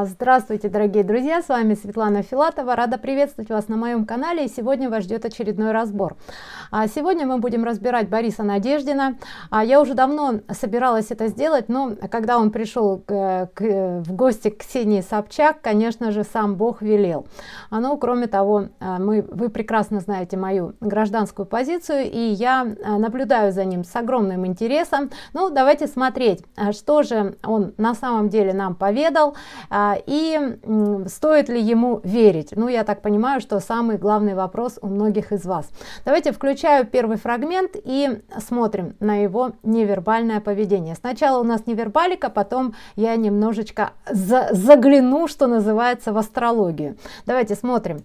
А, здравствуйте, дорогие друзья, с вами Светлана Филатова, рада приветствовать вас на моем канале и сегодня вас ждет очередной разбор. А, сегодня мы будем разбирать Бориса Надеждина. А, я уже давно собиралась это сделать, но когда он пришел к, к, в гости к Ксении Собчак, конечно же, сам Бог велел. Ну, кроме того, мы, вы прекрасно знаете мою гражданскую позицию и я наблюдаю за ним с огромным интересом. Ну, давайте смотреть, что же он на самом деле нам поведал, и стоит ли ему верить? Ну, я так понимаю, что самый главный вопрос у многих из вас. Давайте включаю первый фрагмент и смотрим на его невербальное поведение. Сначала у нас невербалика, потом я немножечко за загляну, что называется, в астрологию. Давайте смотрим.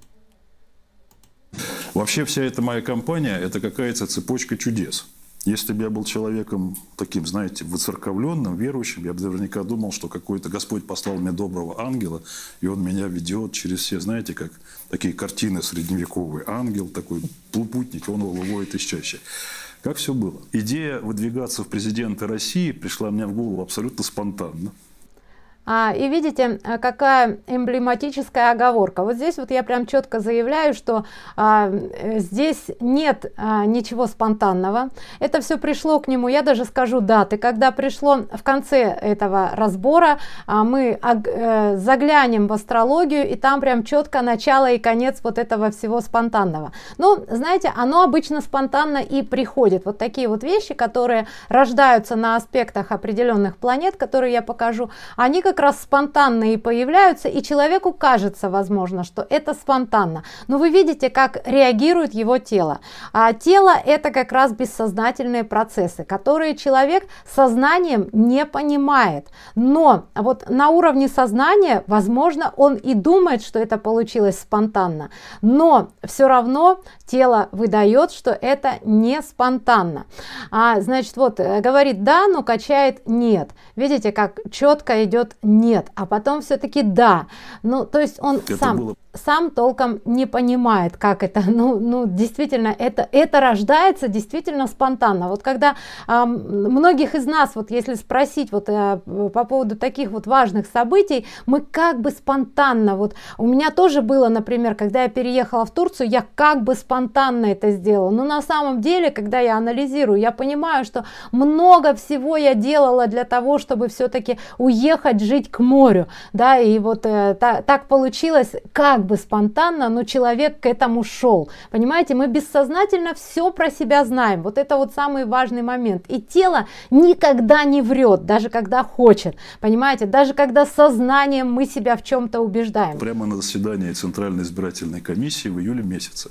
Вообще вся эта моя компания – это какая-то цепочка чудес – если бы я был человеком таким, знаете, выцерковленным, верующим, я бы наверняка думал, что какой-то Господь послал мне доброго ангела, и он меня ведет через все, знаете, как такие картины средневековые. Ангел такой, плупутник, он его выводит из чаще. Как все было? Идея выдвигаться в президенты России пришла мне в голову абсолютно спонтанно. А, и видите, э, какая эмблематическая оговорка. Вот здесь вот я прям четко заявляю, что а, э, здесь нет а, ничего спонтанного. Это все пришло к нему, я даже скажу даты. Когда пришло в конце этого разбора, а, мы а, а, заглянем в астрологию, и там прям четко начало и конец вот этого всего спонтанного. Ну, знаете, оно обычно спонтанно и приходит. Вот такие вот вещи, которые рождаются на аспектах определенных планет, которые я покажу, они как как раз спонтанно и появляются, и человеку кажется, возможно, что это спонтанно. Но вы видите, как реагирует его тело. А тело это как раз бессознательные процессы, которые человек сознанием не понимает. Но вот на уровне сознания, возможно, он и думает, что это получилось спонтанно. Но все равно тело выдает, что это не спонтанно. А, значит, вот э, говорит да, но качает нет. Видите, как четко идет нет, а потом все-таки да. Ну, то есть он сам, было... сам толком не понимает, как это. Ну, ну действительно, это, это рождается действительно спонтанно. Вот когда э, многих из нас, вот если спросить вот э, по поводу таких вот важных событий, мы как бы спонтанно, вот у меня тоже было, например, когда я переехала в Турцию, я как бы спонтанно это сделала. Но на самом деле, когда я анализирую, я понимаю, что много всего я делала для того, чтобы все-таки уехать жить жить к морю, да, и вот э, та, так получилось, как бы спонтанно, но человек к этому шел, понимаете, мы бессознательно все про себя знаем, вот это вот самый важный момент, и тело никогда не врет, даже когда хочет, понимаете, даже когда сознанием мы себя в чем-то убеждаем. Прямо на заседании Центральной избирательной комиссии в июле месяце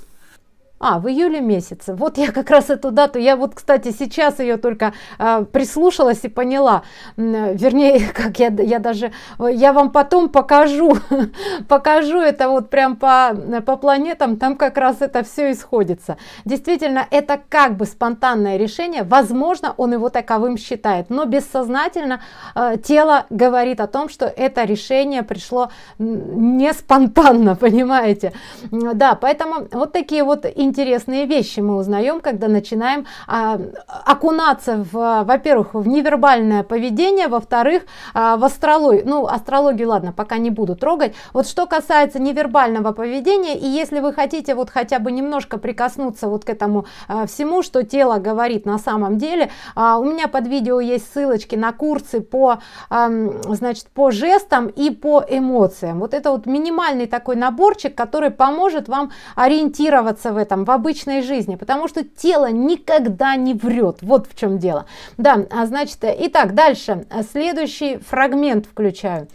а в июле месяце вот я как раз эту дату я вот кстати сейчас ее только э, прислушалась и поняла вернее как я я даже я вам потом покажу покажу это вот прям по по планетам там как раз это все исходится действительно это как бы спонтанное решение возможно он его таковым считает но бессознательно э, тело говорит о том что это решение пришло не спонтанно понимаете да поэтому вот такие вот интересные вещи мы узнаем, когда начинаем а, окунаться, в, во-первых, в невербальное поведение, во-вторых, а, в астрологию. Ну, астрологию, ладно, пока не буду трогать. Вот что касается невербального поведения, и если вы хотите вот хотя бы немножко прикоснуться вот к этому а, всему, что тело говорит на самом деле, а, у меня под видео есть ссылочки на курсы по, а, значит, по жестам и по эмоциям. Вот это вот минимальный такой наборчик, который поможет вам ориентироваться в этом там в обычной жизни, потому что тело никогда не врет. Вот в чем дело. Да, а значит, э, итак, дальше. А следующий фрагмент включаю.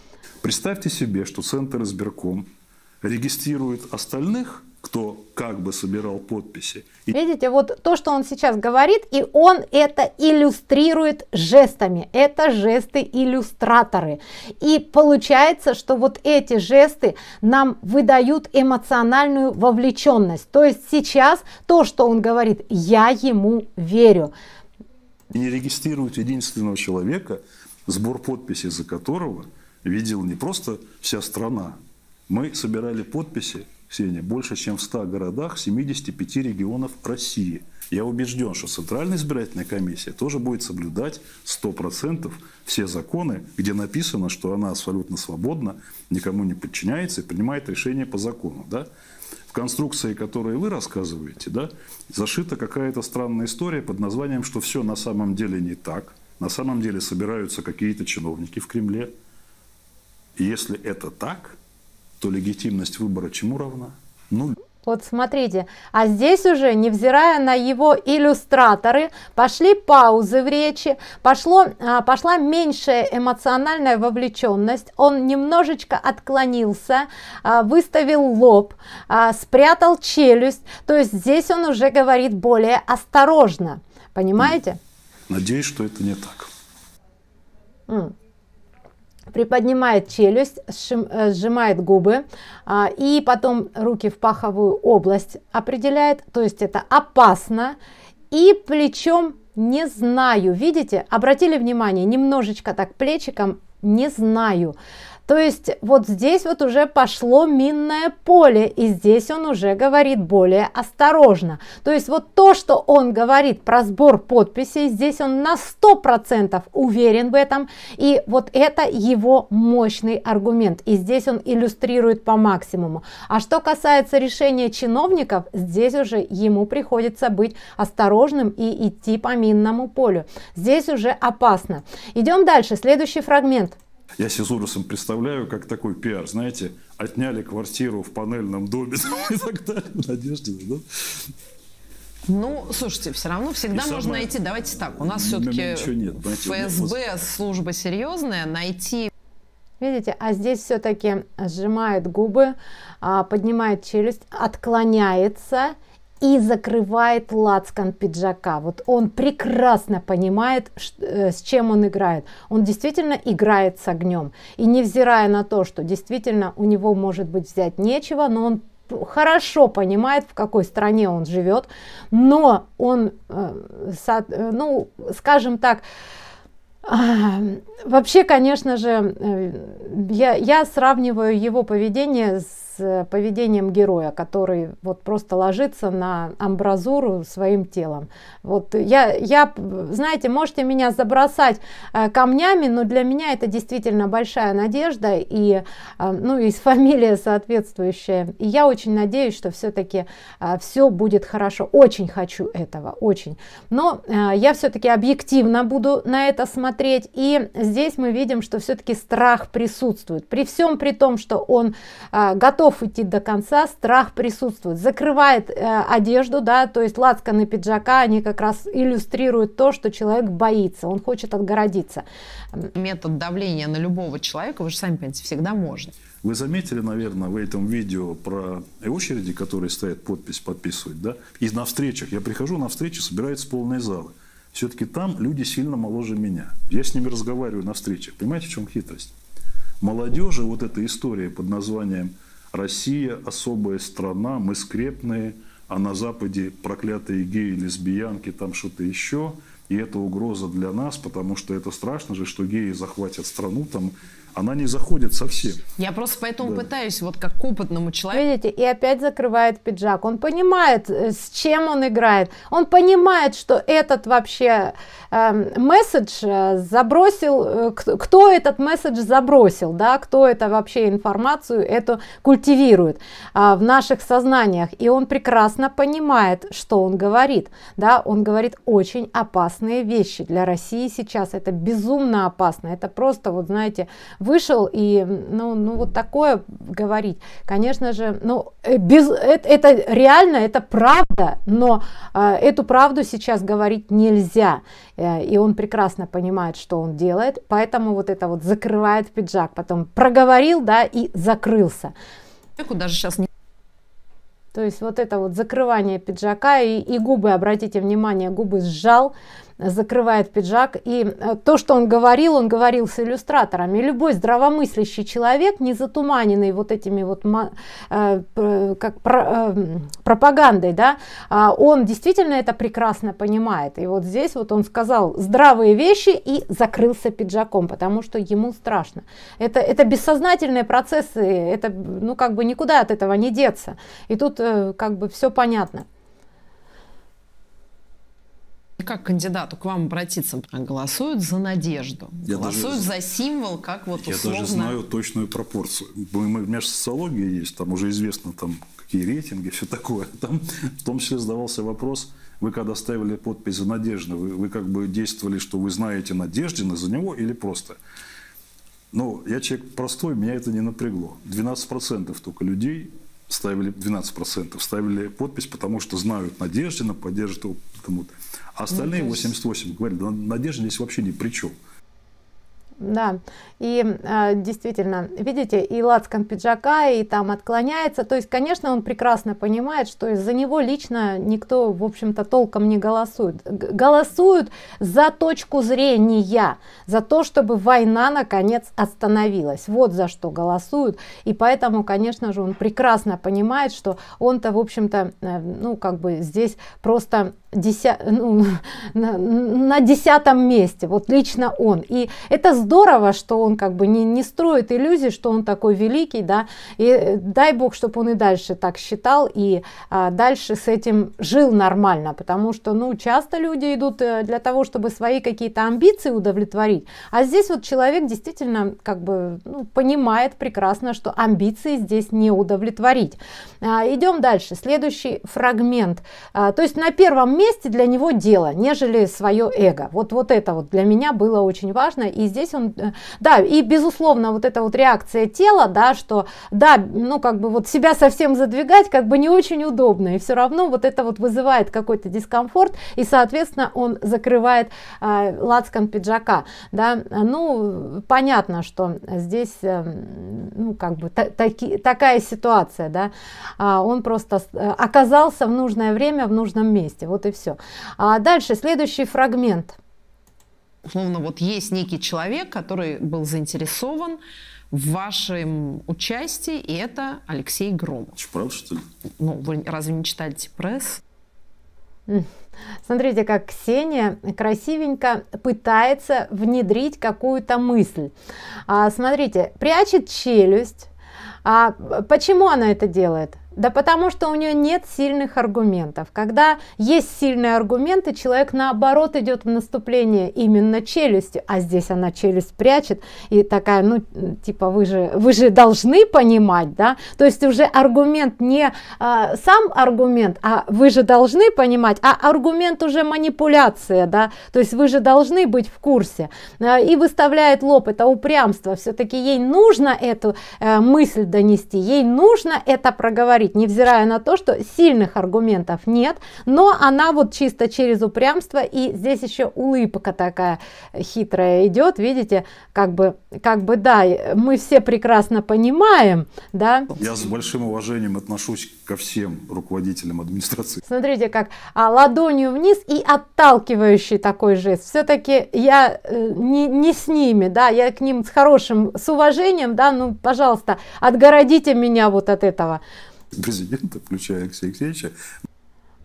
Представьте себе, что центр избирком регистрирует остальных – кто как бы собирал подписи. Видите, вот то, что он сейчас говорит, и он это иллюстрирует жестами. Это жесты-иллюстраторы. И получается, что вот эти жесты нам выдают эмоциональную вовлеченность. То есть сейчас то, что он говорит, я ему верю. Не регистрировать единственного человека, сбор подписи за которого видел не просто вся страна. Мы собирали подписи Ксения, больше, чем в 100 городах 75 регионов России. Я убежден, что Центральная избирательная комиссия тоже будет соблюдать 100% все законы, где написано, что она абсолютно свободна, никому не подчиняется и принимает решения по закону. Да? В конструкции, которую вы рассказываете, да, зашита какая-то странная история под названием, что все на самом деле не так, на самом деле собираются какие-то чиновники в Кремле. И если это так – то легитимность выбора чему равна? Нулю. Вот смотрите, а здесь уже, невзирая на его иллюстраторы, пошли паузы в речи, пошло, а, пошла меньшая эмоциональная вовлеченность, он немножечко отклонился, а, выставил лоб, а, спрятал челюсть, то есть здесь он уже говорит более осторожно, понимаете? Надеюсь, что это не так приподнимает челюсть, э, сжимает губы а, и потом руки в паховую область определяет, то есть это опасно. И плечом не знаю, видите, обратили внимание, немножечко так плечиком не знаю. То есть вот здесь вот уже пошло минное поле, и здесь он уже говорит более осторожно. То есть вот то, что он говорит про сбор подписей, здесь он на 100% уверен в этом, и вот это его мощный аргумент. И здесь он иллюстрирует по максимуму. А что касается решения чиновников, здесь уже ему приходится быть осторожным и идти по минному полю. Здесь уже опасно. Идем дальше, следующий фрагмент. Я себе с ужасом представляю, как такой пиар, знаете, отняли квартиру в панельном доме и так далее. Надеждина, да? Ну, слушайте, все равно всегда и можно найти. Давайте так, у нас все-таки ФСБ служба серьезная, найти. Видите, а здесь все-таки сжимает губы, а, поднимает челюсть, отклоняется и закрывает лацкан пиджака. Вот он прекрасно понимает, э, с чем он играет. Он действительно играет с огнем. И невзирая на то, что действительно у него может быть взять нечего, но он хорошо понимает, в какой стране он живет, но он, э, э, ну, скажем так, а, вообще, конечно же, я, я сравниваю его поведение с поведением героя, который вот просто ложится на амбразуру своим телом. Вот я, я, знаете, можете меня забросать э, камнями, но для меня это действительно большая надежда и, э, ну, и фамилия соответствующая. И я очень надеюсь, что все-таки э, все будет хорошо. Очень хочу этого, очень. Но я все-таки объективно буду на это смотреть. И здесь мы видим, что все-таки страх присутствует. При всем при том, что он готов готов идти до конца, страх присутствует. Закрывает э, одежду, да, то есть лацканы пиджака, они как раз иллюстрируют то, что человек боится, он хочет отгородиться. Метод давления на любого человека, вы же сами понимаете, всегда можно. Вы заметили, наверное, в этом видео про очереди, которые стоят подпись подписывать, да? И на встречах. Я прихожу на встречи, собираются полные залы. Все-таки там люди сильно моложе меня. Я с ними разговариваю на встречах. Понимаете, в чем хитрость? Молодежи вот эта история под названием Россия особая страна, мы скрепные, а на Западе проклятые геи, лесбиянки, там что-то еще. И это угроза для нас, потому что это страшно же, что геи захватят страну, там она не заходит совсем. Я просто поэтому да. пытаюсь вот как к опытному человеку. Видите, и опять закрывает пиджак. Он понимает, э, с чем он играет. Он понимает, что этот вообще эм, э, месседж забросил, э, кто этот месседж забросил, да, кто это вообще информацию эту культивирует э, в наших сознаниях. И он прекрасно понимает, что он говорит. Да, он говорит очень опасные вещи для России сейчас. Это безумно опасно. Это просто, вот знаете, в вышел и, ну, ну вот такое говорить, конечно же, ну, э, без, это, это реально, это правда, но э, эту правду сейчас говорить нельзя, э, и он прекрасно понимает, что он делает, поэтому вот это вот закрывает пиджак, потом проговорил, да, и закрылся. Даже сейчас не то есть вот это вот закрывание пиджака и, и губы, обратите внимание, губы сжал, закрывает пиджак. И э, то, что он говорил, он говорил с иллюстраторами. любой здравомыслящий человек, не затуманенный вот этими вот э, как э, пропагандой, да, а, он действительно это прекрасно понимает. И вот здесь вот он сказал здравые вещи и закрылся пиджаком, потому что ему страшно. Это, это бессознательные процессы, это ну как бы никуда от этого не деться. И тут как бы все понятно как кандидату к вам обратиться? Голосуют за надежду, я голосуют даже, за символ, как вот условно... Я даже знаю точную пропорцию. Мы, мы, у меня же социология есть, там уже известно, там какие рейтинги, все такое. Там в том числе задавался вопрос, вы когда ставили подпись за Надежды, вы, вы как бы действовали, что вы знаете Надеждина за него или просто? Ну, я человек простой, меня это не напрягло. 12% только людей ставили, 12% ставили подпись, потому что знают Надеждина, поддерживают. его кому а остальные 88 говорят да, надежда здесь вообще ни при чем. Да, и э, действительно, видите, и лацком пиджака, и там отклоняется. То есть, конечно, он прекрасно понимает, что из-за него лично никто, в общем-то, толком не голосует. Г голосуют за точку зрения, за то, чтобы война, наконец, остановилась. Вот за что голосуют. И поэтому, конечно же, он прекрасно понимает, что он-то, в общем-то, э, ну, как бы здесь просто деся... ну, на, на десятом месте, вот лично он. И это здорово, что он как бы не, не строит иллюзии что он такой великий, да, и дай бог, чтобы он и дальше так считал, и а, дальше с этим жил нормально, потому что, ну, часто люди идут э, для того, чтобы свои какие-то амбиции удовлетворить, а здесь вот человек действительно как бы ну, понимает прекрасно, что амбиции здесь не удовлетворить. А, идем дальше, следующий фрагмент. А, то есть на первом месте для него дело, нежели свое эго. Вот, вот это вот для меня было очень важно. И здесь он, э, да, и безусловно, вот эта вот реакция тела, да, что, да, ну как бы вот себя совсем задвигать как бы не очень удобно. И все равно вот это вот вызывает какой-то дискомфорт. И, соответственно, он закрывает э, лацкан пиджака. Да. Ну, понятно, что здесь, э, ну как бы та, таки, такая ситуация, да. А он просто э, оказался в нужное время в нужном месте. Вот и все. А дальше следующий фрагмент. Условно, вот есть некий человек, который был заинтересован в вашем участии, и это Алексей Громов. Чепрел, что ли? Ну, вы разве не читаете пресс? Смотрите, как Ксения красивенько пытается внедрить какую-то мысль. А, смотрите, прячет челюсть. А почему она это делает? Да потому что у нее нет сильных аргументов. Когда есть сильные аргументы, человек наоборот идет в наступление именно челюстью, а здесь она челюсть прячет и такая, ну типа вы же, вы же должны понимать, да, то есть уже аргумент не а, сам аргумент, а вы же должны понимать, а аргумент уже манипуляция, да, то есть вы же должны быть в курсе а, и выставляет лоб, это упрямство, все-таки ей нужно эту э, мысль донести, ей нужно это проговорить жить, невзирая на то, что сильных аргументов нет, но она вот чисто через упрямство, и здесь еще улыбка такая хитрая идет, видите, как бы, как бы да, мы все прекрасно понимаем, да. Я с большим уважением отношусь ко всем руководителям администрации. Смотрите, как а, ладонью вниз и отталкивающий такой жест. Все-таки я э, не, не с ними, да, я к ним с хорошим, с уважением, да, ну, пожалуйста, отгородите меня вот от этого президента, включая Алексея Алексеевича,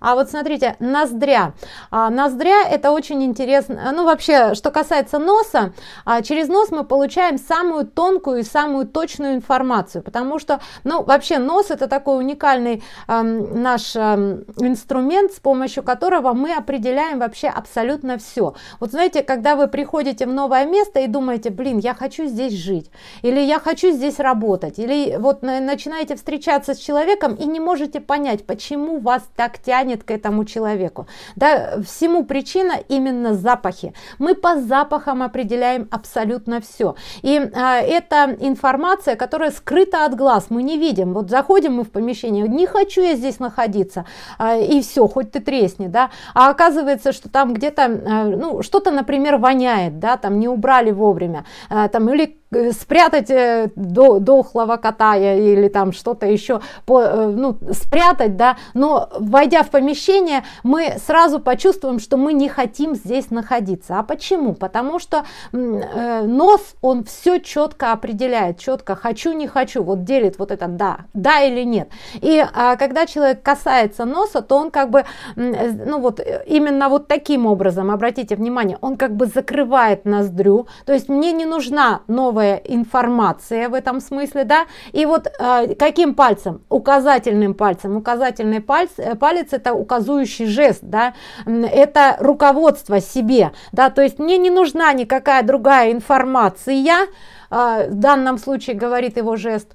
а вот смотрите, ноздря. А, ноздря это очень интересно. Ну вообще, что касается носа, а, через нос мы получаем самую тонкую и самую точную информацию, потому что, ну вообще нос это такой уникальный э, наш э, инструмент, с помощью которого мы определяем вообще абсолютно все. Вот знаете, когда вы приходите в новое место и думаете, блин, я хочу здесь жить, или я хочу здесь работать, или вот начинаете встречаться с человеком и не можете понять, почему вас так тянет тянет к этому человеку. Да, всему причина именно запахи. Мы по запахам определяем абсолютно все. И а, это информация, которая скрыта от глаз, мы не видим. Вот заходим мы в помещение, не хочу я здесь находиться, а, и все, хоть ты тресни, да. А оказывается, что там где-то, а, ну, что-то, например, воняет, да, там не убрали вовремя, а, там или спрятать э, до, дохлого кота или там что-то еще, по, э, ну, спрятать, да, но войдя в помещение, мы сразу почувствуем, что мы не хотим здесь находиться. А почему? Потому что э, нос, он все четко определяет, четко хочу, не хочу, вот делит вот это да, да или нет. И а, когда человек касается носа, то он как бы, ну вот именно вот таким образом, обратите внимание, он как бы закрывает ноздрю, то есть мне не нужна новая новая информация в этом смысле, да, и вот э, каким пальцем? Указательным пальцем. Указательный пальц э, палец это указующий жест, да, это руководство себе, да, то есть мне не нужна никакая другая информация, э, в данном случае говорит его жест,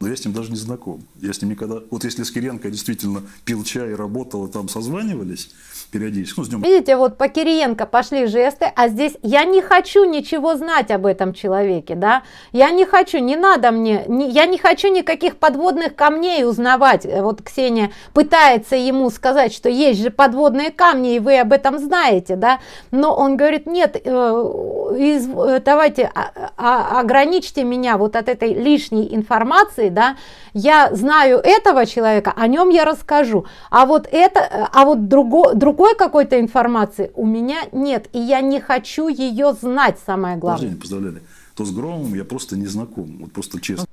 но я с ним даже не знаком. Я с ним никогда... Вот если с Киренко действительно пил чай и работал, и там созванивались, периодически. Ну, с днем... Видите, вот по Кириенко пошли жесты, а здесь я не хочу ничего знать об этом человеке, да, я не хочу, не надо мне, не, я не хочу никаких подводных камней узнавать. Э, вот Ксения пытается ему сказать, что есть же подводные камни, и вы об этом знаете, да, но он говорит, нет, э, из, э, давайте а, а, ограничьте меня вот от этой лишней информации, да, я знаю этого человека, о нем я расскажу, а вот это, э, а вот друго, друг другой какой-то информации у меня нет, и я не хочу ее знать, самое главное. Подожди, поздравляли. То с Громом я просто не знаком, вот просто честно.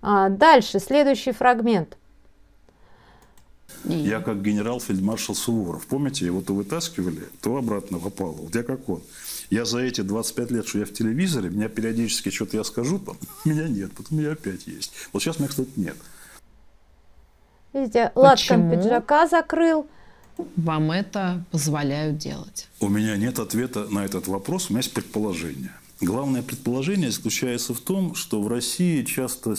А, дальше, следующий фрагмент. Я как генерал-фельдмаршал Суворов. Помните, его то вытаскивали, то обратно попало. Вот я как он. Я за эти 25 лет, что я в телевизоре, меня периодически что-то я скажу, там меня нет, потом я опять есть. Вот сейчас меня, кстати, нет. Видите, лацком пиджака закрыл вам это позволяют делать? У меня нет ответа на этот вопрос, у меня есть предположение. Главное предположение заключается в том, что в России часто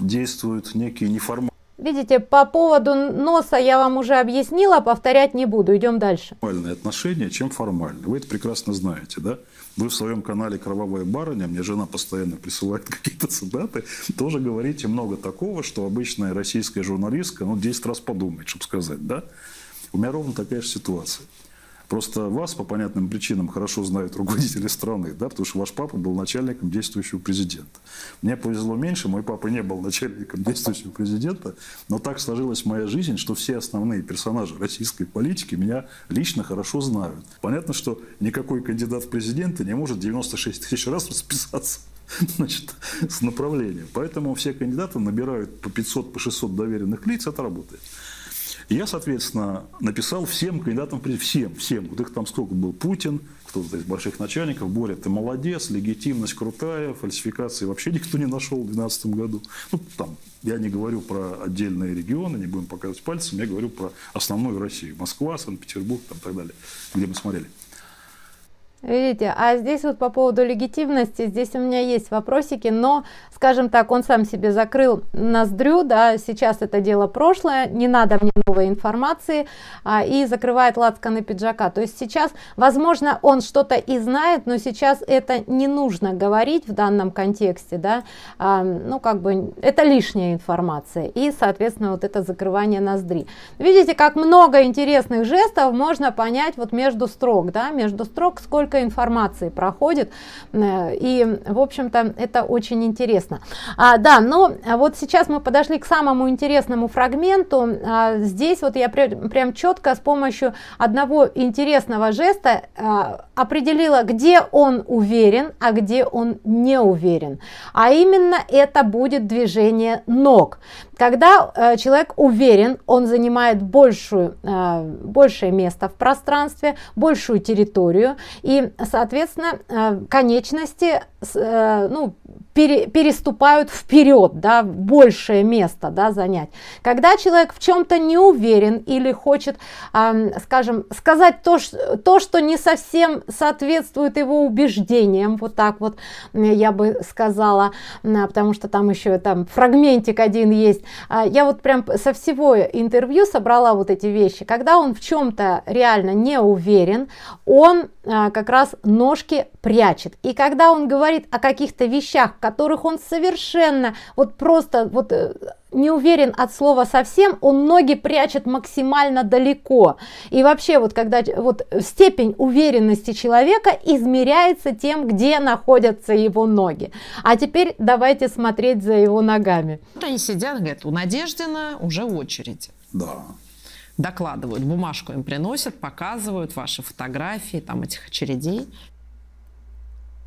действуют некие неформальные Видите, по поводу носа я вам уже объяснила, повторять не буду. Идем дальше. Формальные отношения, чем формальные. Вы это прекрасно знаете, да? Вы в своем канале «Кровавая барыня», мне жена постоянно присылает какие-то цитаты, тоже говорите много такого, что обычная российская журналистка ну, 10 раз подумает, чтобы сказать, да? У меня ровно такая же ситуация. Просто вас по понятным причинам хорошо знают руководители страны, да, потому что ваш папа был начальником действующего президента. Мне повезло меньше, мой папа не был начальником действующего президента, но так сложилась моя жизнь, что все основные персонажи российской политики меня лично хорошо знают. Понятно, что никакой кандидат в президенты не может 96 тысяч раз расписаться значит, с направлением. Поэтому все кандидаты набирают по 500, по 600 доверенных лиц, это работает я, соответственно, написал всем кандидатам, всем, всем. Вот их там сколько был, Путин, кто-то из больших начальников, Боря, ты молодец, легитимность крутая, фальсификации вообще никто не нашел в 2012 году. Ну, там, я не говорю про отдельные регионы, не будем показывать пальцем, я говорю про основную Россию. Москва, Санкт-Петербург там, и так далее, где мы смотрели. Видите, а здесь вот по поводу легитимности, здесь у меня есть вопросики, но, скажем так, он сам себе закрыл ноздрю, да, сейчас это дело прошлое, не надо мне новой информации, а, и закрывает на пиджака. То есть сейчас, возможно, он что-то и знает, но сейчас это не нужно говорить в данном контексте, да, а, ну, как бы, это лишняя информация, и, соответственно, вот это закрывание ноздри. Видите, как много интересных жестов можно понять вот между строк, да, между строк, сколько столько информации проходит, э, и, в общем-то, это очень интересно. А, да, но а, вот сейчас мы подошли к самому интересному фрагменту. А, здесь вот я прям, прям четко с помощью одного интересного жеста а, определила, где он уверен, а где он не уверен. А именно это будет движение ног. Когда э, человек уверен, он занимает большую, э, большее место в пространстве, большую территорию, и соответственно, э, конечности э, ну, пере, переступают вперед, да, большее место да, занять. Когда человек в чем-то не уверен или хочет, скажем, сказать то, что, то, что не совсем соответствует его убеждениям, вот так вот я бы сказала, потому что там еще там фрагментик один есть. А, я вот прям со всего интервью собрала вот эти вещи. Когда он в чем-то реально не уверен, он а, как раз ножки прячет. И когда он говорит о каких-то вещах, которых он совершенно вот просто вот э, не уверен от слова совсем, он ноги прячет максимально далеко. И вообще вот когда вот степень уверенности человека измеряется тем, где находятся его ноги. А теперь давайте смотреть за его ногами. Они сидят, говорят, у Надеждина уже очередь. Да докладывают, бумажку им приносят, показывают ваши фотографии там этих очередей.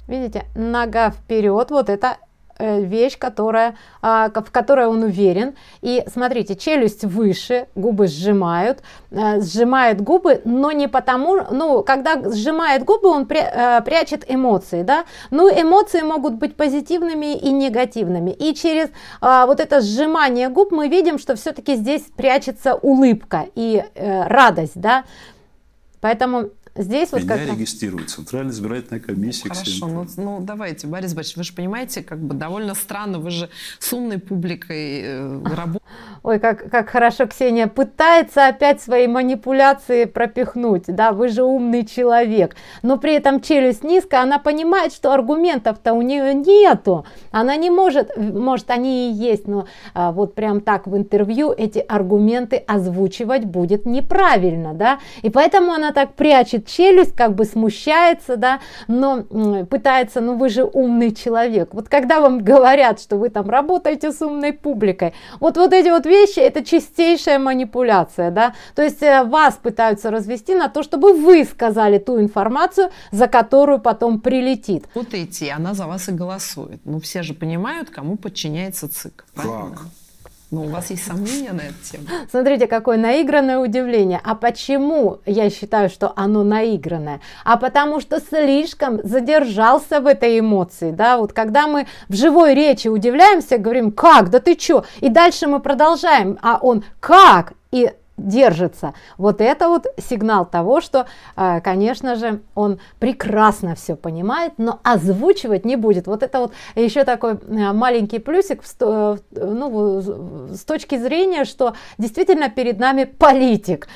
Видите, нога вперед, вот это Э, вещь, которая, а, в которой он уверен. И смотрите, челюсть выше, губы сжимают, э, сжимает губы, но не потому, ну, когда сжимает губы, он э, прячет эмоции, да, ну, эмоции могут быть позитивными и негативными. И через а, вот это сжимание губ мы видим, что все-таки здесь прячется улыбка и радость, да, Поэтому Здесь Меня вот как регистрирует Центральная избирательная комиссия. Ну, хорошо, ну, ну давайте, Борис Борисович, вы же понимаете, как бы довольно странно, вы же с умной публикой э, работаете. Ой, как, как хорошо Ксения пытается опять свои манипуляции пропихнуть, да, вы же умный человек, но при этом челюсть низкая, она понимает, что аргументов-то у нее нету, она не может, может они и есть, но а, вот прям так в интервью эти аргументы озвучивать будет неправильно, да, и поэтому она так прячет челюсть, как бы смущается, да, но пытается, ну вы же умный человек. Вот когда вам говорят, что вы там работаете с умной публикой, вот, вот эти вот вещи, это чистейшая манипуляция, да, то есть э, вас пытаются развести на то, чтобы вы сказали ту информацию, за которую потом прилетит. Вот идти, она за вас и голосует. Ну все же понимают, кому подчиняется ЦИК. Правильно? Так. Ну, у вас есть сомнения на эту тему? Смотрите, какое наигранное удивление. А почему я считаю, что оно наигранное? А потому что слишком задержался в этой эмоции, да, вот когда мы в живой речи удивляемся, говорим, как, да ты чё? И дальше мы продолжаем, а он, как? И держится. Вот это вот сигнал того, что, э, конечно же, он прекрасно все понимает, но озвучивать не будет. Вот это вот еще такой э, маленький плюсик э, ну, с точки зрения, что действительно перед нами политик.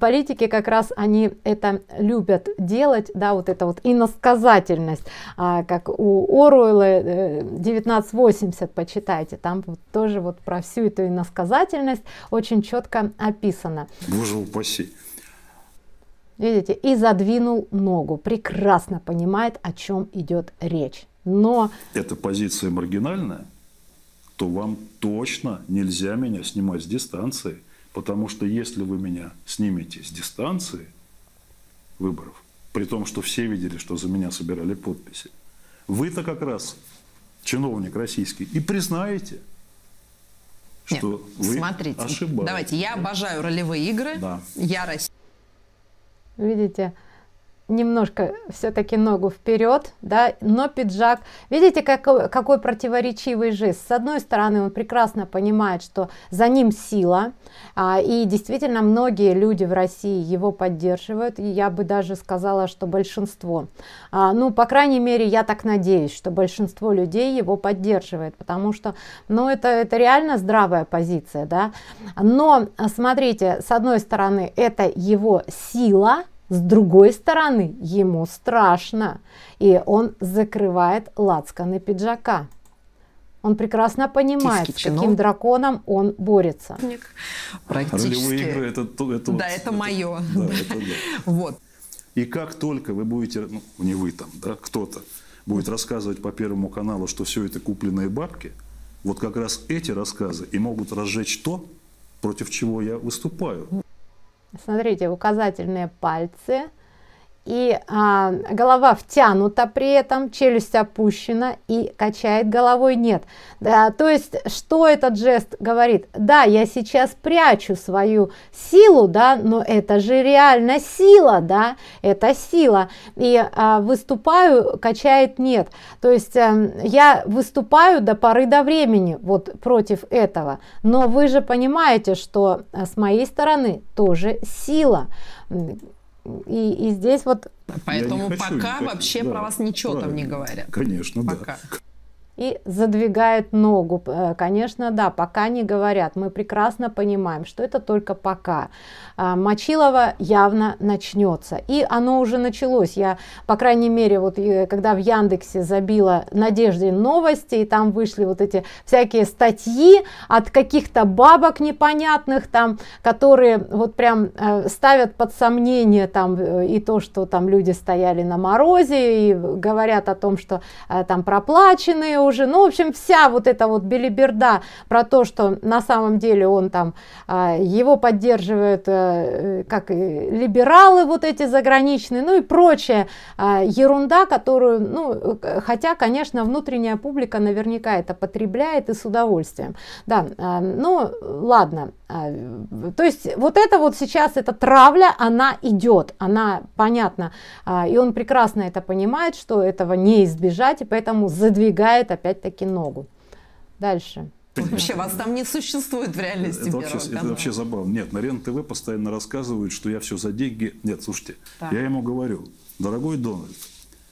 Политики как раз они это любят делать, да, вот это вот иносказательность, а, как у Оруэлла 1980 почитайте, там вот тоже вот про всю эту иносказательность очень четко описано написано. Боже упаси. Видите, и задвинул ногу. Прекрасно понимает, о чем идет речь. Но... Эта позиция маргинальная, то вам точно нельзя меня снимать с дистанции. Потому что если вы меня снимете с дистанции выборов, при том, что все видели, что за меня собирали подписи, вы-то как раз чиновник российский и признаете – что Нет, вы смотрите, ошибаетесь. Давайте, я обожаю ролевые игры. Да. Я Видите, немножко все-таки ногу вперед, да, но пиджак. Видите, какой, какой противоречивый жест. С одной стороны, он прекрасно понимает, что за ним сила, а, и действительно многие люди в России его поддерживают, и я бы даже сказала, что большинство. А, ну, по крайней мере, я так надеюсь, что большинство людей его поддерживает, потому что, ну, это, это реально здравая позиция, да. Но, смотрите, с одной стороны, это его сила, с другой стороны, ему страшно, и он закрывает лацканы пиджака. Он прекрасно понимает, Тиски с каким чинов. драконом он борется. Практически. Ролевые игры это, это, это да, вот, это, это мое. Да, это, да. вот. И как только вы будете, ну не вы там, да, кто-то будет рассказывать по первому каналу, что все это купленные бабки, вот как раз эти рассказы и могут разжечь то, против чего я выступаю. Смотрите, указательные пальцы – и а, голова втянута при этом, челюсть опущена и качает головой нет. Да, то есть, что этот жест говорит? Да, я сейчас прячу свою силу, да, но это же реально сила, да, это сила. И а, выступаю, качает нет. То есть, а, я выступаю до поры до времени вот против этого. Но вы же понимаете, что э, с моей стороны тоже сила и, и здесь вот... Поэтому пока вообще про вас ничего там не говорят. Конечно, пока. да и задвигает ногу. Э, конечно, да, пока не говорят. Мы прекрасно понимаем, что это только пока. А, Мочилова явно начнется. И оно уже началось. Я, по крайней мере, вот э, когда в Яндексе забила надежды новости, и там вышли вот эти всякие статьи от каких-то бабок непонятных, там, которые вот прям э, ставят под сомнение там и то, что там люди стояли на морозе, и говорят о том, что там проплаченные уже тоже, ну, в общем, вся вот эта вот белиберда про то, что на самом деле он там, а, его поддерживают э, как либералы вот эти заграничные, ну и прочая а, ерунда, которую, ну, хотя, конечно, внутренняя публика наверняка это потребляет и с удовольствием. Да, а, ну, ладно, то есть вот это вот сейчас, эта травля, она идет, она понятна, и он прекрасно это понимает, что этого не избежать, и поэтому задвигает опять-таки ногу. Дальше. Вообще вас там не существует в реальности это вообще, Это вообще забавно. Нет, на РЕН-ТВ постоянно рассказывают, что я все за деньги... Нет, слушайте, так. я ему говорю, дорогой Дональд,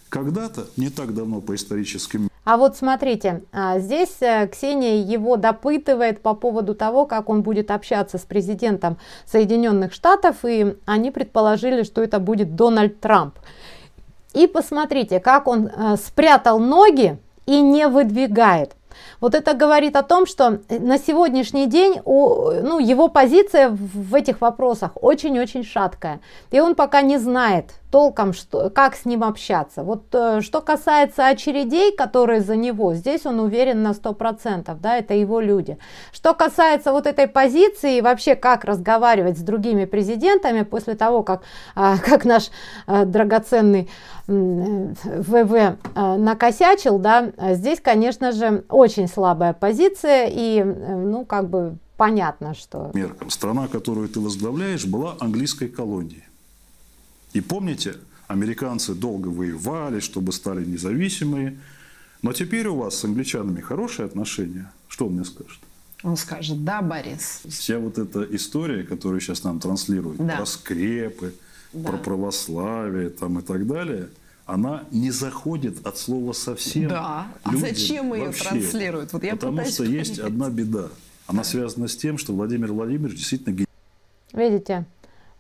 когда-то, не так давно по историческим... А вот смотрите, а, здесь э, Ксения его допытывает по поводу того, как он будет общаться с президентом Соединенных Штатов, и они предположили, что это будет Дональд Трамп. И посмотрите, как он э, спрятал ноги и не выдвигает. Вот это говорит о том, что на сегодняшний день у, ну, его позиция в этих вопросах очень-очень шаткая. И он пока не знает, толком, что, как с ним общаться. Вот э, что касается очередей, которые за него, здесь он уверен на 100%, да, это его люди. Что касается вот этой позиции и вообще как разговаривать с другими президентами после того, как, а, как наш а, драгоценный ВВ э, а, накосячил, да, здесь, конечно же, очень слабая позиция и, э, ну, как бы понятно, что... Меркам. Страна, которую ты возглавляешь, была английской колонией. И помните, американцы долго воевали, чтобы стали независимые. Но теперь у вас с англичанами хорошие отношения. Что он мне скажет? Он скажет, да, Борис. Вся вот эта история, которую сейчас нам транслируют, да. про скрепы, да. про православие там, и так далее, она не заходит от слова совсем. Да. А зачем ее вообще. транслируют? Вот я Потому что понять. есть одна беда. Она да. связана с тем, что Владимир Владимирович действительно... гений. Видите,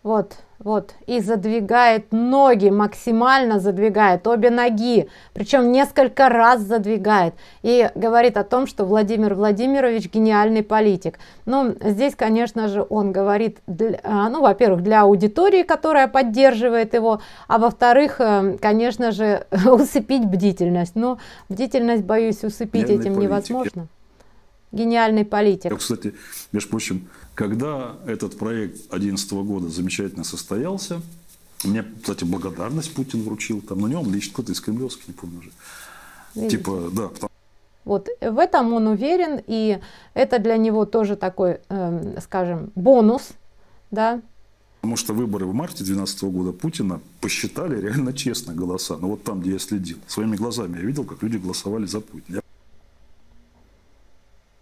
вот, вот, и задвигает ноги, максимально задвигает обе ноги, причем несколько раз задвигает, и говорит о том, что Владимир Владимирович гениальный политик. Но ну, здесь, конечно же, он говорит, а, ну, во-первых, для аудитории, которая поддерживает его, а во-вторых, э, конечно же, усыпить бдительность. Но ну, бдительность, боюсь, усыпить Гениальный этим политик. невозможно. Гениальный политик. кстати, между прочим, когда этот проект 2011 года замечательно состоялся, мне, кстати, благодарность Путин вручил, там, на нем лично, кто-то из Кремлевских, не помню уже. Видите? Типа, да, потому вот в этом он уверен, и это для него тоже такой, э, скажем, бонус, да. Потому что выборы в марте 2012 года Путина посчитали реально честно голоса. Но ну, вот там, где я следил, своими глазами я видел, как люди голосовали за Путина.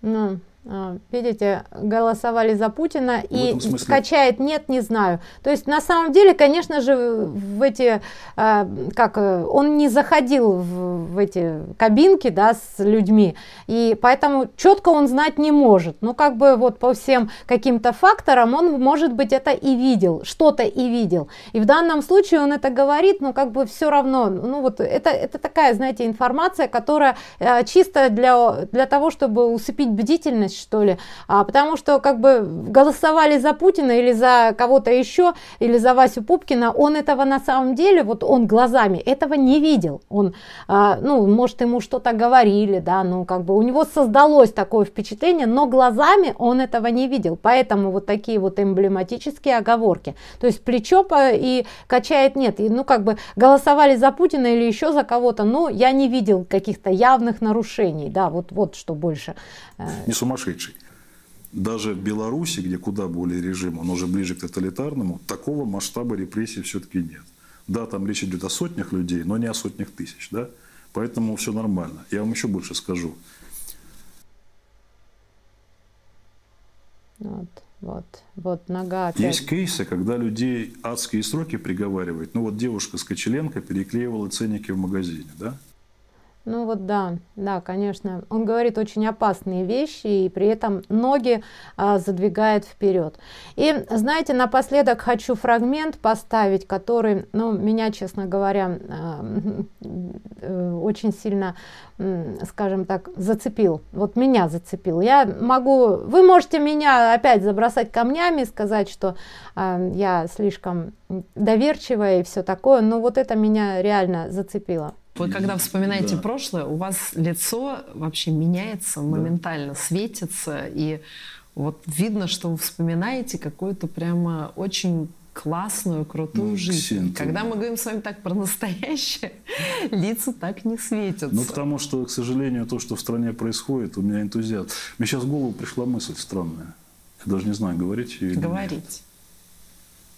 Ну, а, видите, голосовали за Путина и скачает «нет, не знаю». То есть, на самом деле, конечно же, в эти, а, как, он не заходил в, в эти кабинки, да, с людьми, и поэтому четко он знать не может. но ну, как бы вот по всем каким-то факторам он, может быть, это и видел, что-то и видел. И в данном случае он это говорит, но как бы все равно, ну, вот это, это такая, знаете, информация, которая а, чисто для, для того, чтобы усыпить бдительность, меньше, что ли, а, потому что как бы голосовали за Путина или за кого-то еще, или за Васю Пупкина, он этого на самом деле, вот он глазами этого не видел. Он, а, ну, может, ему что-то говорили, да, ну, как бы у него создалось такое впечатление, но глазами он этого не видел. Поэтому вот такие вот эмблематические оговорки. То есть плечо и качает нет. И, ну, как бы голосовали за Путина или еще за кого-то, но я не видел каких-то явных нарушений. Да, вот, вот что больше Э, не сумасшедший. Даже в Беларуси, где куда более режим, он уже ближе к тоталитарному, такого масштаба репрессий все-таки нет. Да, там речь идет о сотнях людей, но не о сотнях тысяч. Да? Поэтому все нормально. Я вам еще больше скажу. Вот, вот, вот нога опять. Есть кейсы, когда людей адские сроки приговаривают. Ну вот девушка с Кочеленко переклеивала ценники в магазине, да? Ну вот да, да, конечно. Он говорит очень опасные вещи и при этом ноги а, задвигает вперед. И знаете, напоследок хочу фрагмент поставить, который, ну, меня, честно говоря, а, э, очень сильно, скажем так, зацепил. Вот меня зацепил. Я могу, вы можете меня опять забросать камнями, сказать, что э, я слишком доверчивая и все такое, но вот это меня реально зацепило. Вы когда вспоминаете да. прошлое, у вас лицо вообще меняется моментально, да. светится, и вот видно, что вы вспоминаете какую-то прямо очень классную, крутую ну, жизнь. Ксен, Когда мы говорим с вами так про настоящее, лица так не светятся. Ну, потому что, к сожалению, то, что в стране происходит, у меня энтузиазм. Мне сейчас в голову пришла мысль странная. Я даже не знаю, говорить ее или Говорить. Нет.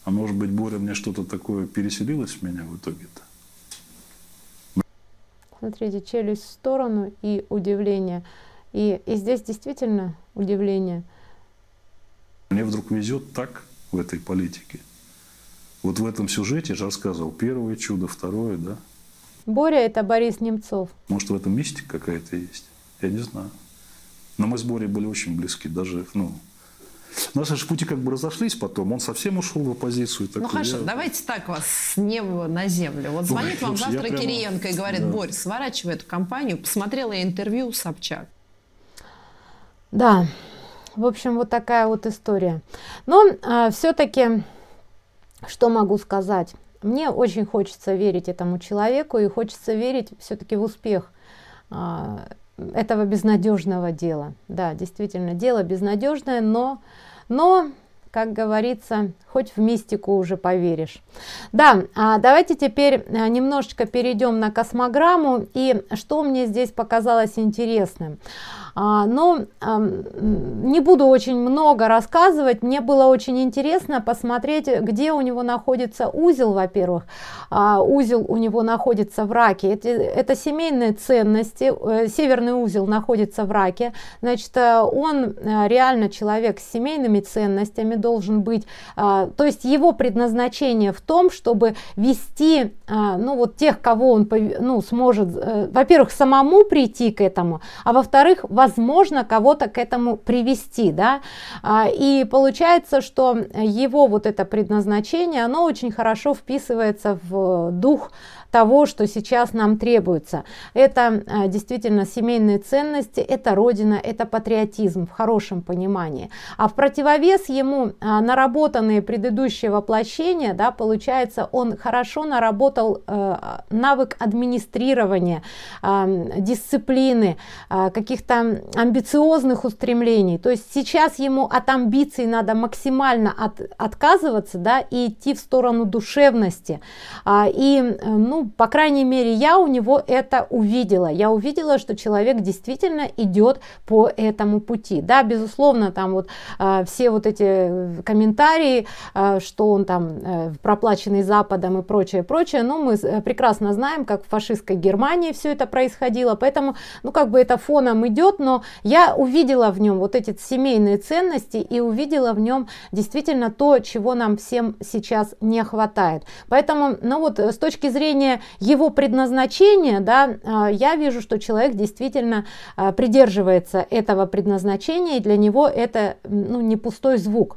А может быть, Боря мне что-то такое переселилось в меня в итоге-то? Смотрите, челюсть в сторону и удивление. И, и здесь действительно удивление. Мне вдруг везет так в этой политике. Вот в этом сюжете я же рассказывал первое чудо, второе, да. Боря – это Борис Немцов. Может, в этом мистика какая-то есть? Я не знаю. Но мы с Борей были очень близки, даже, ну, Наши же пути как бы разошлись потом. Он совсем ушел в оппозицию. Так ну хорошо, я... давайте так вас с неба на землю. Вот звонит Ой, вам слушай, завтра прямо... Кириенко и говорит, да. Борь, сворачивай эту компанию. Посмотрела я интервью Собчак. Да, в общем, вот такая вот история. Но э, а, все-таки, что могу сказать? Мне очень хочется верить этому человеку и хочется верить все-таки в успех а, этого безнадежного дела. Да, действительно, дело безнадежное, но, но как говорится, хоть в мистику уже поверишь. Да, а давайте теперь э, немножечко перейдем на космограмму и что мне здесь показалось интересным. А, Но ну, не буду очень много рассказывать, мне было очень интересно посмотреть, где у него находится узел, во-первых. А, узел у него находится в раке, это, это семейные ценности, э, северный узел находится в раке, значит, э, он реально человек с семейными ценностями, должен быть. А, то есть его предназначение в том, чтобы вести а, ну, вот тех, кого он ну, сможет, э, во-первых, самому прийти к этому, а во-вторых, возможно, кого-то к этому привести. Да? А, и получается, что его вот это предназначение, оно очень хорошо вписывается в дух того, что сейчас нам требуется. Это действительно семейные ценности, это родина, это патриотизм в хорошем понимании. А в противовес ему Э, наработанные предыдущие воплощения, да, получается, он хорошо наработал а, навык администрирования, а, дисциплины, а, каких-то амбициозных устремлений. То есть сейчас ему от амбиций надо максимально от, отказываться, да, и идти в сторону душевности. А, и, ну, по крайней мере, я у него это увидела. Я увидела, что человек действительно идет по этому пути. Да, безусловно, там вот а, все вот эти комментарии, э, что он там э, проплаченный Западом и прочее, прочее. Но мы э, прекрасно знаем, как в фашистской Германии все это происходило. Поэтому, ну, как бы это фоном идет, но я увидела в нем вот эти семейные ценности и увидела в нем действительно то, чего нам всем сейчас не хватает. Поэтому, ну вот, с точки зрения его предназначения, да, я вижу, что человек действительно придерживается этого предназначения, и для него это, ну, не пустой звук.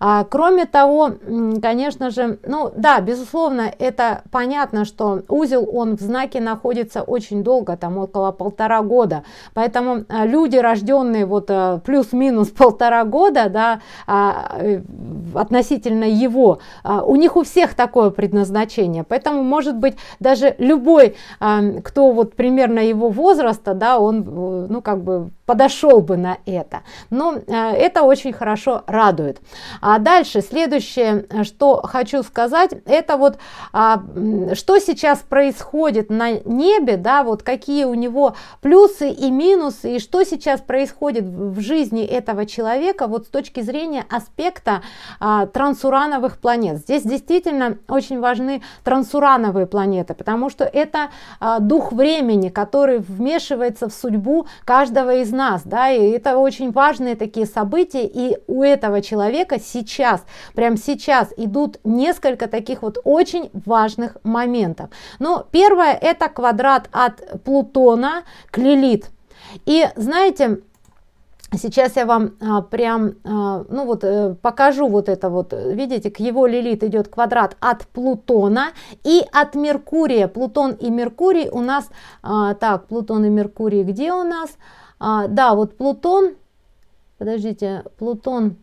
А, кроме того, конечно же, ну да, безусловно, это понятно, что узел, он в знаке находится очень долго, там около полтора года, поэтому а, люди, рожденные вот а, плюс-минус полтора года, да, а, э, относительно его, у них у всех такое предназначение, поэтому, может быть, даже любой, кто вот примерно его возраста, да, он, э, ну, как бы подошел бы на это, но это очень хорошо радует. А дальше следующее, что хочу сказать, это вот а, что сейчас происходит на небе, да, вот какие у него плюсы и минусы, и что сейчас происходит в жизни этого человека вот с точки зрения аспекта а, трансурановых планет. Здесь действительно очень важны трансурановые планеты, потому что это а, дух времени, который вмешивается в судьбу каждого из нас, да, и это очень важные такие события, и у этого человека сейчас, прямо сейчас идут несколько таких вот очень важных моментов. Но ну, первое это квадрат от Плутона к Лилит. И знаете, Сейчас я вам а, прям, а, ну вот, э, покажу вот это вот, видите, к его лилит идет квадрат от Плутона и от Меркурия. Плутон и Меркурий у нас, а, так, Плутон и Меркурий где у нас? А, да, вот Плутон, подождите, Плутон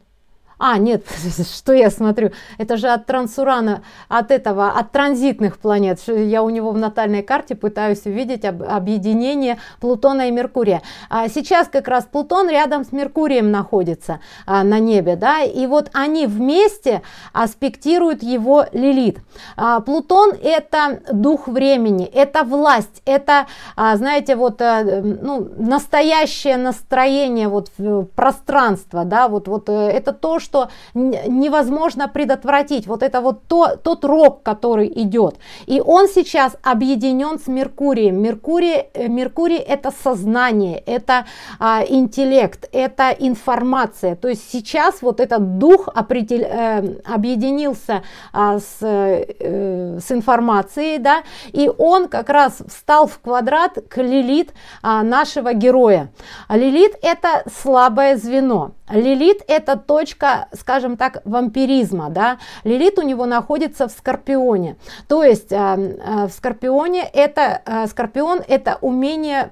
а, нет, что я смотрю? Это же от трансурана, от этого, от транзитных планет. Я у него в натальной карте пытаюсь увидеть об, объединение Плутона и Меркурия. А сейчас как раз Плутон рядом с Меркурием находится а, на небе, да, и вот они вместе аспектируют его Лилит. А, Плутон это дух времени, это власть, это, а, знаете, вот а, ну, настоящее настроение вот э, пространства, да, вот, вот э, это то, что что невозможно предотвратить. Вот это вот то, тот рок, который идет. И он сейчас объединен с Меркурием. Меркурий, э, Меркурий это сознание, это а, интеллект, это информация. То есть сейчас вот этот дух определ, э, объединился а, с, э, с информацией, да, и он как раз встал в квадрат к Лилит а, нашего героя. А Лилит это слабое звено. Лилит это точка, скажем так, вампиризма, да, Лилит у него находится в Скорпионе, то есть э, э, в Скорпионе это, э, Скорпион это умение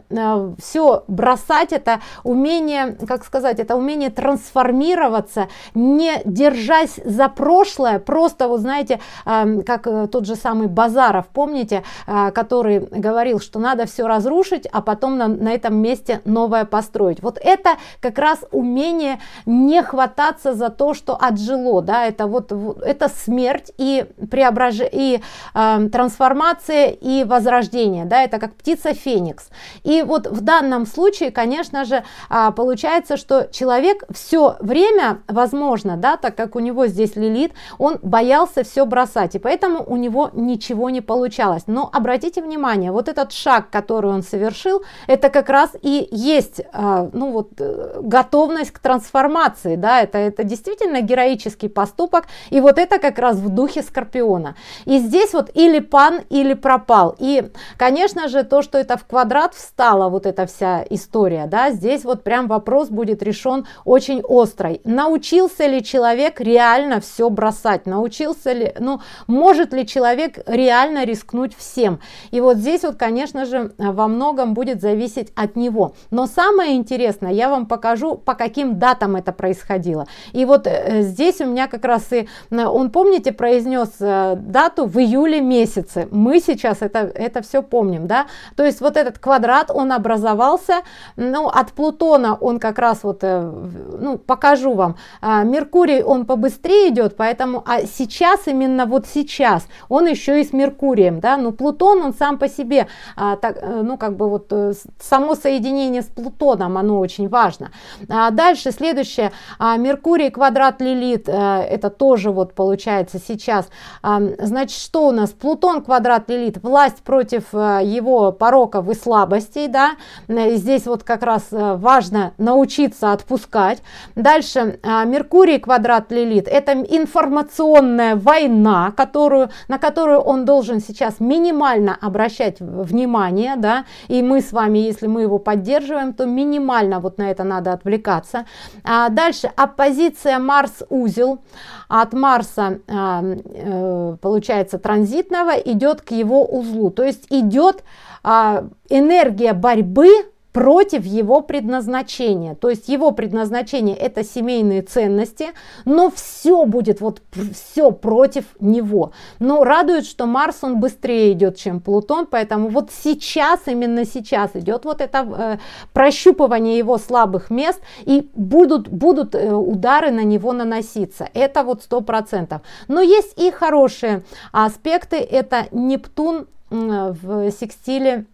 все бросать, это умение, как сказать, это умение трансформироваться, не держась за прошлое, просто, вот знаете, как тот же самый Базаров, помните, который говорил, что надо все разрушить, а потом на, на этом месте новое построить. Вот это как раз умение не хвататься за то, что отжило, да, это вот это смерть и преображ... и э, трансформация и возрождение, да, это как птица феникс. И вот в данном случае, конечно же, а, получается, что человек все время, возможно, да, так как у него здесь лилит, он боялся все бросать, и поэтому у него ничего не получалось. Но обратите внимание, вот этот шаг, который он совершил, это как раз и есть, а, ну вот, э, готовность к трансформации трансформации, да, это, это действительно героический поступок, и вот это как раз в духе Скорпиона. И здесь вот или пан, или пропал. И, конечно же, то, что это в квадрат встала, вот эта вся история, да, здесь вот прям вопрос будет решен очень острый. Научился ли человек реально все бросать? Научился ли, ну, может ли человек реально рискнуть всем? И вот здесь вот, конечно же, во многом будет зависеть от него. Но самое интересное, я вам покажу, по каким датам там это происходило. И вот э, здесь у меня как раз и, э, он, помните, произнес э, дату в июле месяце. Мы сейчас это, это все помним, да. То есть вот этот квадрат, он образовался, ну, от Плутона он как раз вот, ну, покажу вам. А, Меркурий, он побыстрее идет, поэтому, а сейчас, именно вот сейчас, он еще и с Меркурием, да, ну, Плутон, он сам по себе, а, так, ну, как бы вот само соединение с Плутоном, оно очень важно. А дальше, следующий следующее. А, Меркурий квадрат Лилит, э, это тоже вот получается сейчас. А, значит, что у нас? Плутон квадрат Лилит, власть против э, его пороков и слабостей, да. Э, здесь вот как раз важно научиться отпускать. Дальше а, Меркурий квадрат Лилит, это информационная война, которую, на которую он должен сейчас минимально обращать внимание, да, и мы с вами, если мы его поддерживаем, то минимально вот на это надо отвлекаться. А, дальше оппозиция Марс-узел. От Марса а, э, получается транзитного идет к его узлу. То есть идет а, энергия борьбы против его предназначения. То есть его предназначение это семейные ценности, но все будет вот все против него. Но радует, что Марс он быстрее идет, чем Плутон, поэтому вот сейчас, именно сейчас идет вот это э, прощупывание его слабых мест и будут, будут э, удары на него наноситься. Это вот сто процентов. Но есть и хорошие аспекты, это Нептун э, в секстиле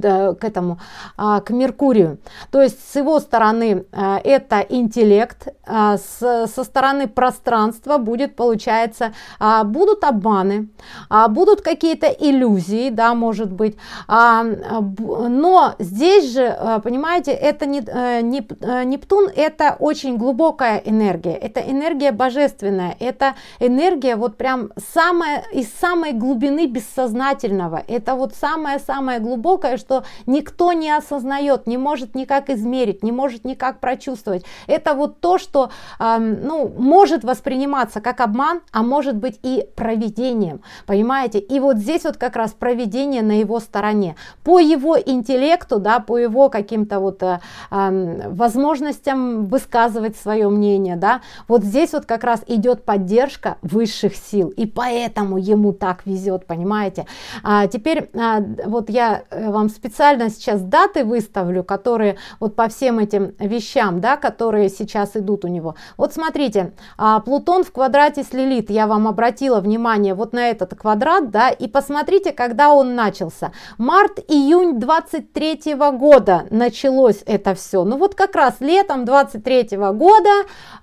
к этому, а, к Меркурию. То есть с его стороны а, это интеллект, а, со стороны пространства будет, получается, будут обманы, будут какие-то иллюзии, да, может быть, но здесь же, понимаете, это не, э, э, Нептун, это очень глубокая энергия, это энергия божественная, это энергия вот прям самая, из самой глубины бессознательного, это вот самое-самое глубокое, что никто не осознает, не может никак измерить, не может никак прочувствовать. Это вот то, что э, ну, может восприниматься как обман, а может быть и проведением, понимаете? И вот здесь вот как раз проведение на его стороне. По его интеллекту, да, по его каким-то вот э, э, возможностям высказывать свое мнение, да, вот здесь вот как раз идет поддержка высших сил, и поэтому ему так везет, понимаете? А теперь а, вот я э, вам вам специально сейчас даты выставлю, которые вот по всем этим вещам, да, которые сейчас идут у него. Вот смотрите, а, Плутон в квадрате с Лилит, я вам обратила внимание вот на этот квадрат, да, и посмотрите, когда он начался. Март-июнь 23 года началось это все. Ну вот как раз летом 23 года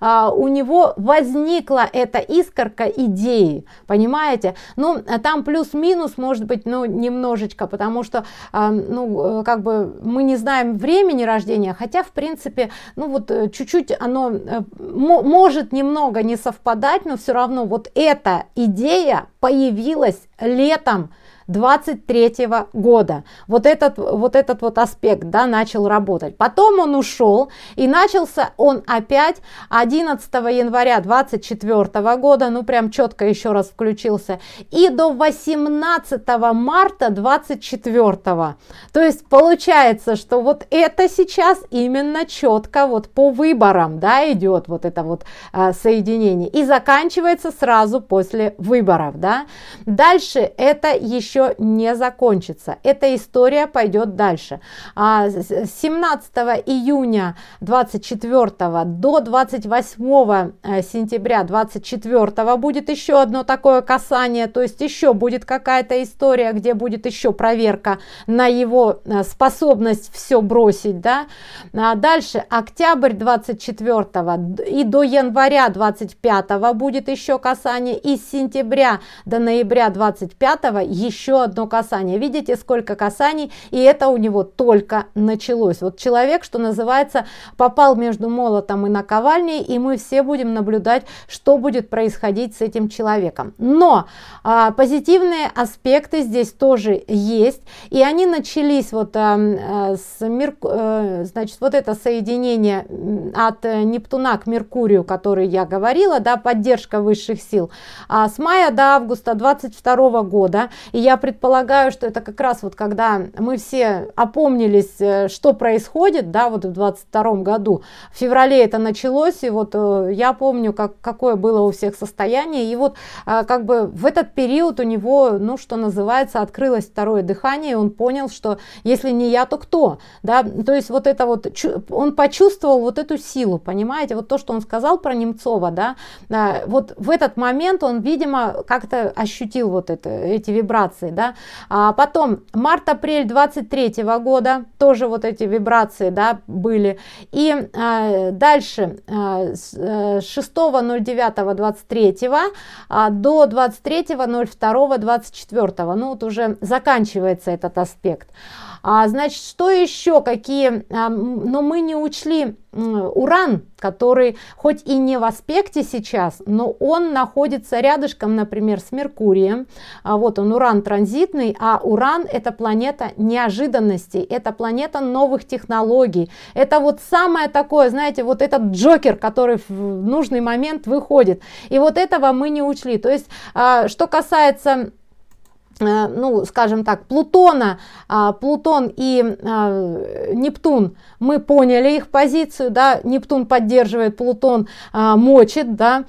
а, у него возникла эта искорка идеи, понимаете? Ну, а там плюс-минус, может быть, ну, немножечко, потому что а, ну, э, как бы мы не знаем времени рождения, хотя, в принципе, ну вот э, чуть-чуть оно э, может немного не совпадать, но все равно вот эта идея появилась летом 23 года. Вот этот вот, этот вот аспект да, начал работать. Потом он ушел и начался он опять 11 января 24 года, ну прям четко еще раз включился, и до 18 марта 24. То есть получается, что вот это сейчас именно четко вот по выборам да, идет вот это вот а, соединение и заканчивается сразу после выборов. Да? Дальше это еще еще не закончится. Эта история пойдет дальше. А с 17 июня 24 до 28 э, сентября 24 будет еще одно такое касание, то есть еще будет какая-то история, где будет еще проверка на его э, способность все бросить, да. А дальше октябрь 24 и до января 25 будет еще касание, и с сентября до ноября 25 еще еще одно касание. Видите, сколько касаний, и это у него только началось. Вот человек, что называется, попал между молотом и наковальней, и мы все будем наблюдать, что будет происходить с этим человеком. Но а, позитивные аспекты здесь тоже есть, и они начались вот а, э, с Мерк... А, э, значит, вот это соединение от Нептуна к Меркурию, который я говорила, да, поддержка высших сил, а с мая до августа 22 года, и я я предполагаю, что это как раз вот когда мы все опомнились, э, что происходит, да, вот в 22 году, в феврале это началось, и вот э, я помню, как, какое было у всех состояние, и вот э, как бы в этот период у него, ну, что называется, открылось второе дыхание, и он понял, что если не я, то кто, да, то есть вот это вот, он почувствовал вот эту силу, понимаете, вот то, что он сказал про Немцова, да, вот в этот момент он, видимо, как-то ощутил вот это, эти вибрации, вибрации, да. А потом март-апрель 23 года тоже вот эти вибрации, да, были. И а, дальше а, с 6.09.23 э, а, до 23.02.24, ну вот уже заканчивается этот аспект. А, значит, что еще, какие, а, но мы не учли уран, который хоть и не в аспекте сейчас, но он находится рядышком, например, с Меркурием. А вот он уран транзитный, а уран это планета неожиданностей, это планета новых технологий. Это вот самое такое, знаете, вот этот джокер, который в нужный момент выходит. И вот этого мы не учли. То есть, а, что касается Э, ну, скажем так, Плутона, а, Плутон и а, Нептун, мы поняли их позицию, да, Нептун поддерживает, Плутон а, мочит, да,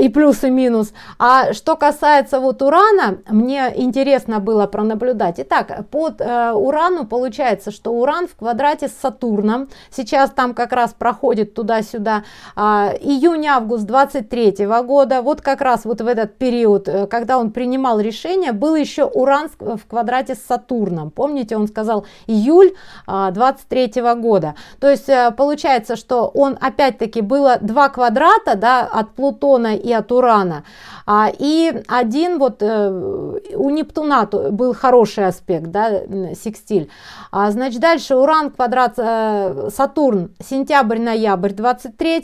и плюс и минус. А что касается вот Урана, мне интересно было пронаблюдать. Итак, под э, Урану получается, что Уран в квадрате с Сатурном, сейчас там как раз проходит туда-сюда, июнь-август 23 года, вот как раз вот в этот период, э, когда он принимал решение, был еще Уран в квадрате с Сатурном. Помните, он сказал июль 23 а, года. То есть э, получается, что он опять-таки было два квадрата да, от Плутона и от Урана. А, и один вот э, у Нептуна был хороший аспект, да, секстиль. А, значит, дальше Уран, квадрат э, Сатурн, сентябрь-ноябрь 23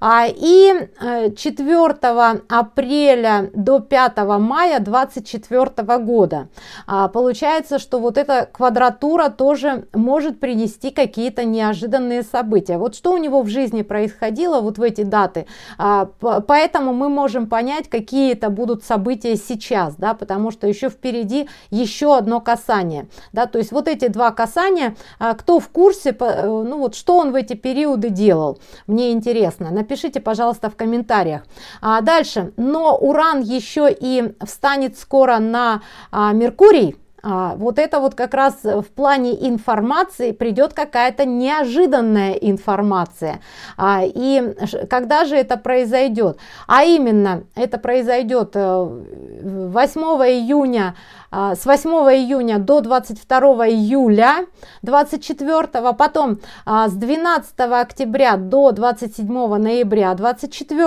а, и 4 э, апреля до 5 мая 24 года. Получается, что вот эта квадратура тоже может принести какие-то неожиданные события. Вот что у него в жизни происходило вот в эти даты. Поэтому мы можем понять, какие-то будут события сейчас, да, потому что еще впереди еще одно касание, да, то есть вот эти два касания, а, кто в курсе, э, ну вот что он в эти периоды делал, мне интересно, напишите, пожалуйста, в комментариях. А дальше, но Уран еще и встанет скоро на а, Меркурий, а, вот это вот как раз в плане информации придет какая-то неожиданная информация. А, и когда же это произойдет? А именно, это произойдет 8 э, июня а, с 8 июня до 22 июля 24 потом а, с 12 октября до 27 ноября 24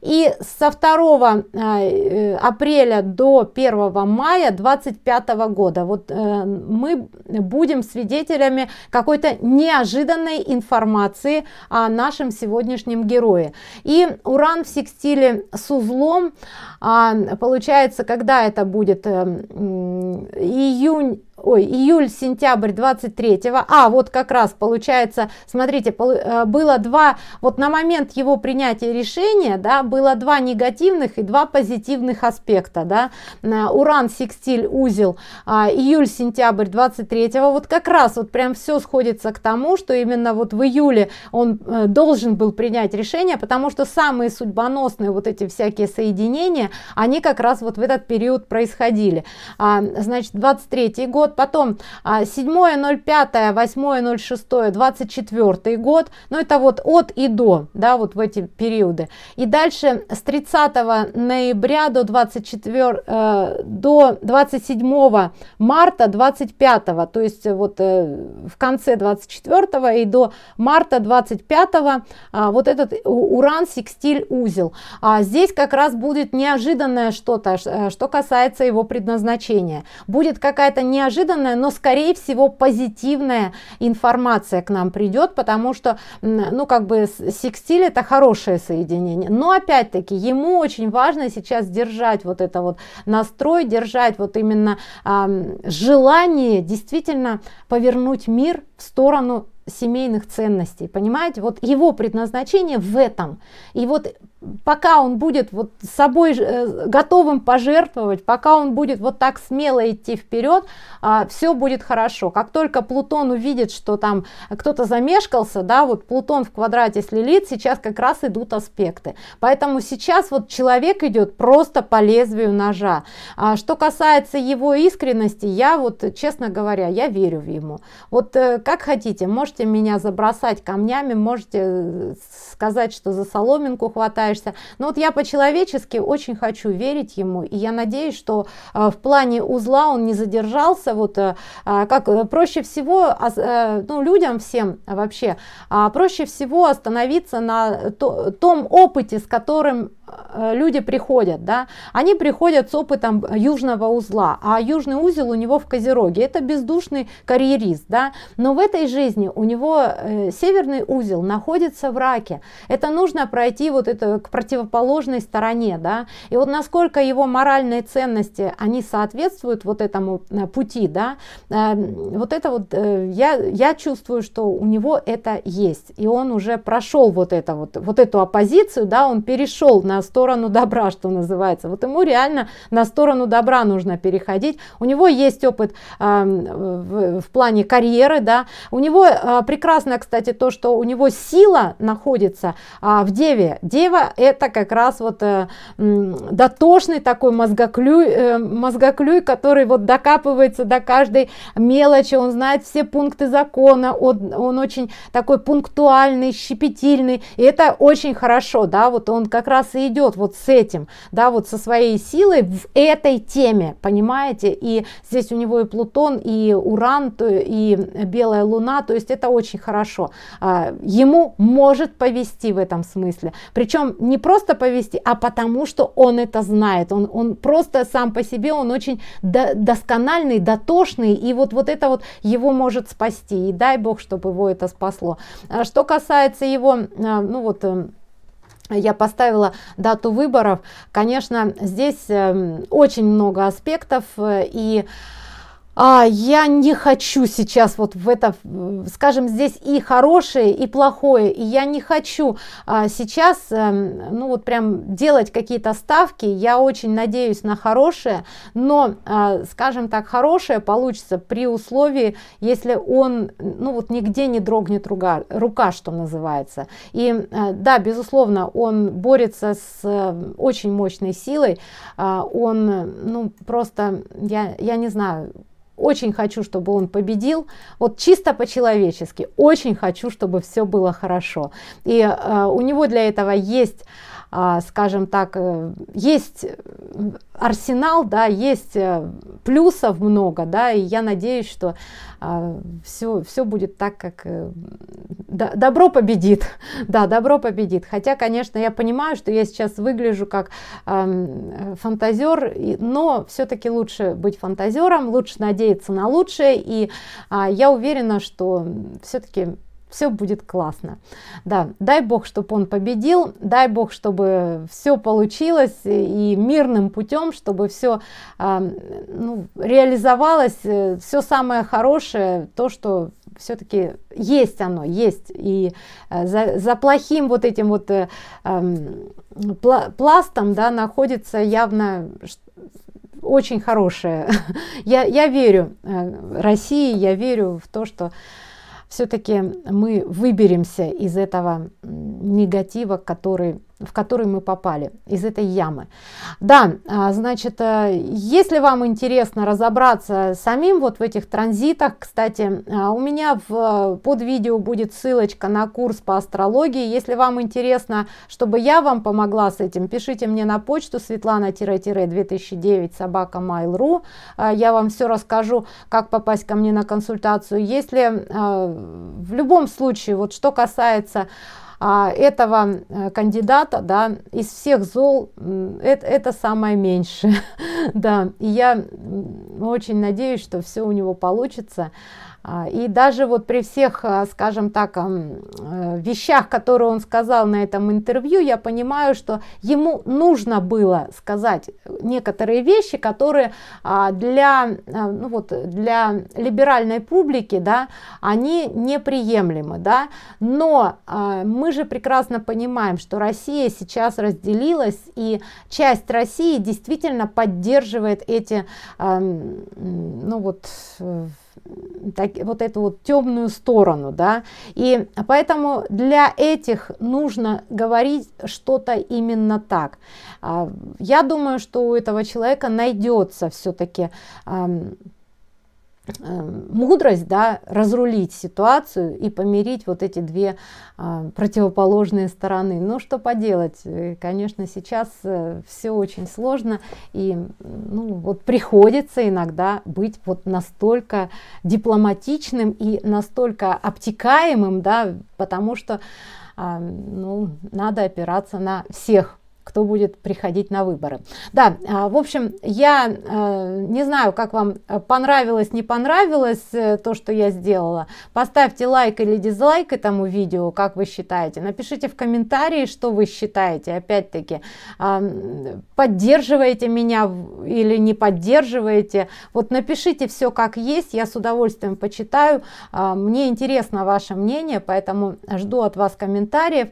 и со 2 а, э, апреля до 1 мая 25 года вот э, мы будем свидетелями какой-то неожиданной информации о нашем сегодняшнем герое и уран в секстиле с узлом получается когда это будет эм, июнь ой, июль-сентябрь 23 а вот как раз получается, смотрите, э, было два, вот на момент его принятия решения, да, было два негативных и два позитивных аспекта, да, э, уран, секстиль, узел, а, июль-сентябрь 23 вот как раз вот прям все сходится к тому, что именно вот в июле он э, должен был принять решение, потому что самые судьбоносные вот эти всякие соединения, они как раз вот в этот период происходили. А, значит, 23 год год, потом 7.05, 8.06, 24 год, ну это вот от и до, да, вот в эти периоды. И дальше с 30 ноября до 24, э, до 27 марта 25, то есть э, вот э, в конце 24 и до марта 25 э, а, вот этот уран секстиль узел. А здесь как раз будет неожиданное что-то, э, что касается его предназначения. Будет какая-то неожиданная неожиданная, но скорее всего позитивная информация к нам придет, потому что, ну как бы секстиль это хорошее соединение. Но опять-таки ему очень важно сейчас держать вот это вот настрой, держать вот именно э, желание действительно повернуть мир в сторону семейных ценностей понимаете вот его предназначение в этом и вот пока он будет вот собой э, готовым пожертвовать, пока он будет вот так смело идти вперед, а, все будет хорошо. Как только Плутон увидит, что там кто-то замешкался, да, вот Плутон в квадрате с Лилит, сейчас как раз идут аспекты. Поэтому сейчас вот человек идет просто по лезвию ножа. А, что касается его искренности, я вот, честно говоря, я верю в ему. Вот э, как хотите, можете меня забросать камнями, можете э, сказать, что за соломинку хватает, пытаешься. Но вот я по-человечески очень хочу верить ему, и я надеюсь, что а, в плане узла он не задержался. Вот э, а, как э, проще всего, э, ну, людям всем вообще, а, проще всего остановиться на том опыте, с которым Э, люди приходят, да, они приходят с опытом южного узла, а южный узел у него в Козероге, это бездушный карьерист, да, но в этой жизни у него э, северный узел находится в раке, это нужно пройти вот это к противоположной стороне, да, и вот насколько его моральные ценности, они соответствуют вот этому э, пути, да, эм, вот это вот, я, я чувствую, что у него это есть, и он уже прошел вот это вот, вот эту оппозицию, да, он перешел на на сторону добра, что называется. Вот ему реально на сторону добра нужно переходить. У него есть опыт э, в, в плане карьеры, да. У него э, а, прекрасно, кстати, то, что у него сила находится э, в деве. Дева это как раз вот э, э, дотошный такой мозгоклюй, э, мозгоклюй, который вот докапывается до каждой мелочи, он знает все пункты закона, он, он очень такой пунктуальный, щепетильный, и это очень хорошо, да, вот он как раз и идет вот с этим, да, вот со своей силой в этой теме, понимаете? И здесь у него и Плутон, и Уран, и Белая Луна, то есть это очень хорошо. А, ему может повести в этом смысле. Причем не просто повести, а потому что он это знает. Он, он просто сам по себе, он очень до, доскональный, дотошный, и вот, вот это вот его может спасти. И дай бог, чтобы его это спасло. А что касается его, а, ну вот, эм, я поставила дату выборов. Конечно, здесь эм, очень много аспектов э, и а, я не хочу сейчас вот в это, скажем, здесь и хорошее, и плохое, и я не хочу а, сейчас, а, ну вот прям делать какие-то ставки, я очень надеюсь на хорошее, но, а, скажем так, хорошее получится при условии, если он, ну вот нигде не дрогнет рука, рука что называется. И а, да, безусловно, он борется с а, очень мощной силой, а, он, ну просто, я, я не знаю, очень хочу, чтобы он победил, вот чисто по-человечески, очень хочу, чтобы все было хорошо. И э, у него для этого есть а, скажем так, э, есть э, арсенал, да, есть э, плюсов много, да, и я надеюсь, что все, а, все будет так, как, добро победит, да, добро победит. Хотя, конечно, я понимаю, что я сейчас выгляжу как э, фантазер, но все-таки лучше быть фантазером, лучше надеяться на лучшее, и э, я уверена, что все-таки все будет классно. Да, дай бог, чтобы он победил, дай бог, чтобы все получилось э, и мирным путем, чтобы все э, ну, реализовалось, э, все самое хорошее, то, что все-таки есть оно, есть. И э, за, за плохим вот этим вот э, эм, пла пластом да, находится явно очень хорошее. я, я верю э, России, я верю в то, что все-таки мы выберемся из этого негатива, который в который мы попали, из этой ямы. Да, а, значит, э, если вам интересно разобраться самим вот в этих транзитах, кстати, а, у меня в, под видео будет ссылочка на курс по астрологии. Если вам интересно, чтобы я вам помогла с этим, пишите мне на почту светлана-2009 собака mail.ru. А, я вам все расскажу, как попасть ко мне на консультацию. Если в любом случае, вот что касается а этого э, кандидата, да, из всех зол это, это самое меньшее, да, и я очень надеюсь, что все у него получится. А, и даже вот при всех, а, скажем так, э, вещах, которые он сказал на этом интервью, я понимаю, что ему нужно было сказать некоторые вещи, которые а, для, ну вот, для либеральной публики, да, они неприемлемы, да, но мы же прекрасно понимаем, что Россия сейчас разделилась, и часть России действительно поддерживает эти, ну вот, э, так, вот эту вот темную сторону, да, и поэтому для этих нужно говорить что-то именно так. А, я думаю, что у этого человека найдется все-таки Э, мудрость да, разрулить ситуацию и помирить вот эти две э, противоположные стороны. Ну что поделать, э, конечно, сейчас все очень сложно и ну, вот приходится иногда быть вот настолько дипломатичным и настолько обтекаемым, да, потому что а, ну, надо опираться на всех кто будет приходить на выборы. Да, а, в общем, я а, не знаю, как вам понравилось, не понравилось э, то, что я сделала. Поставьте лайк или дизлайк этому видео, как вы считаете. Напишите в комментарии, что вы считаете. Опять-таки, а, поддерживаете меня или не поддерживаете. Вот напишите все как есть, я с удовольствием почитаю. Мне интересно ваше мнение, поэтому жду от вас комментариев.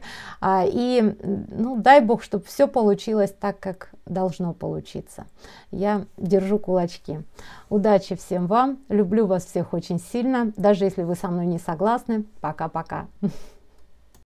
И ну, дай бог, чтобы все получилось так, как должно получиться. Я держу кулачки. Удачи всем вам. Люблю вас всех очень сильно. Даже если вы со мной не согласны. Пока-пока.